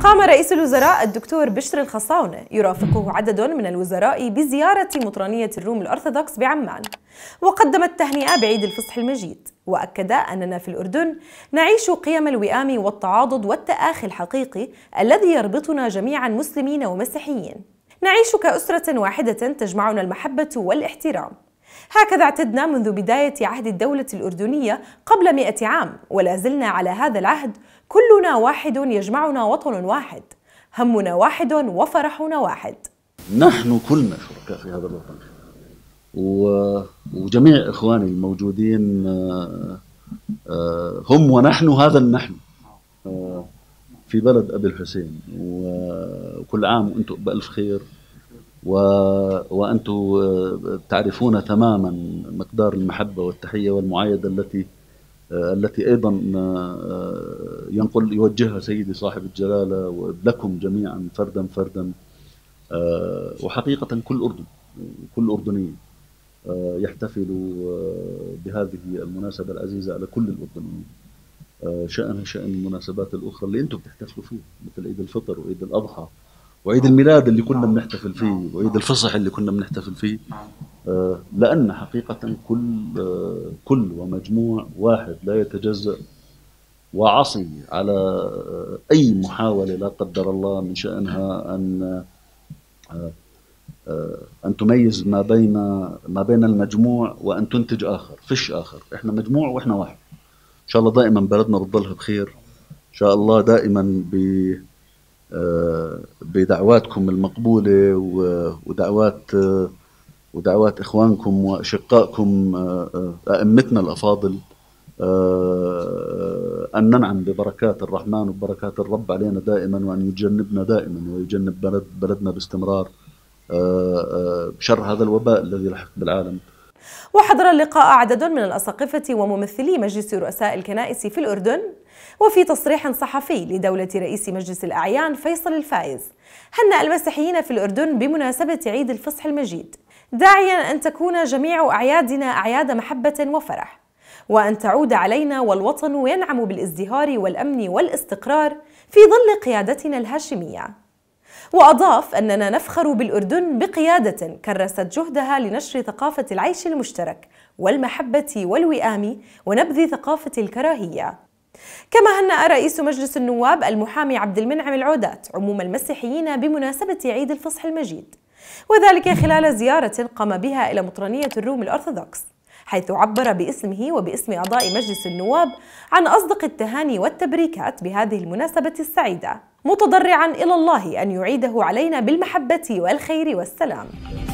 قام رئيس الوزراء الدكتور بشر الخصاونة يرافقه عدد من الوزراء بزيارة مطرانية الروم الأرثوذكس بعمان وقدم التهنئة بعيد الفصح المجيد وأكد أننا في الأردن نعيش قيم الوئام والتعاضد والتآخي الحقيقي الذي يربطنا جميعا مسلمين ومسيحيين نعيش كأسرة واحدة تجمعنا المحبة والاحترام هكذا اعتدنا منذ بداية عهد الدولة الأردنية قبل مئة عام ولا زلنا على هذا العهد كلنا واحد يجمعنا وطن واحد همنا واحد وفرحنا واحد نحن كلنا شركاء في هذا الوطن وجميع إخواني الموجودين آه، آه، هم ونحن هذا النحن آه، في بلد أبي الحسين وكل عام وأنتم بألف خير و... وأنتم آه، تعرفون تماما مقدار المحبة والتحية والمعايدة التي آه، التي أيضا آه، ينقل يوجهها سيدي صاحب الجلالة لكم جميعا فردا فردا وحقيقة كل أردن كل أردني يحتفل بهذه المناسبة العزيزة على كل الأردنيين شأنها شأن المناسبات الأخرى اللي أنتم بتحتفلوا فيها مثل عيد الفطر وعيد الأضحى وعيد الميلاد اللي كنا نعم. بنحتفل فيه نعم. وعيد الفصح اللي كنا بنحتفل فيه نعم. آه، لأن حقيقة كل آه، كل ومجموع واحد لا يتجزأ وعصي على آه، أي محاولة لا قدر الله من شأنها أن أن تميز ما بين ما بين المجموع وأن تنتج آخر فش آخر إحنا مجموع وإحنا واحد إن شاء الله دائما بلدنا بتضلها بخير إن شاء الله دائما ب آه، بدعواتكم المقبولة ودعوات آه، ودعوات إخوانكم وأشقائكم آه، أئمتنا الأفاضل أن ننعم ببركات الرحمن وبركات الرب علينا دائما وأن يجنبنا دائما ويجنب بلد بلدنا باستمرار شر هذا الوباء الذي لحق بالعالم وحضر اللقاء عدد من الأساقفة وممثلي مجلس رؤساء الكنائس في الأردن وفي تصريح صحفي لدولة رئيس مجلس الأعيان فيصل الفائز هنأ المسيحيين في الأردن بمناسبة عيد الفصح المجيد داعيا أن تكون جميع أعيادنا أعياد محبة وفرح وأن تعود علينا والوطن ينعم بالازدهار والأمن والاستقرار في ظل قيادتنا الهاشمية وأضاف أننا نفخر بالأردن بقيادة كرست جهدها لنشر ثقافة العيش المشترك والمحبة والوئام ونبذ ثقافة الكراهية كما هنأ رئيس مجلس النواب المحامي عبد المنعم العودات عموم المسيحيين بمناسبة عيد الفصح المجيد وذلك خلال زيارة قام بها إلى مطرانية الروم الأرثوذكس حيث عبر باسمه وباسم أعضاء مجلس النواب عن أصدق التهاني والتبريكات بهذه المناسبة السعيدة متضرعا إلى الله أن يعيده علينا بالمحبة والخير والسلام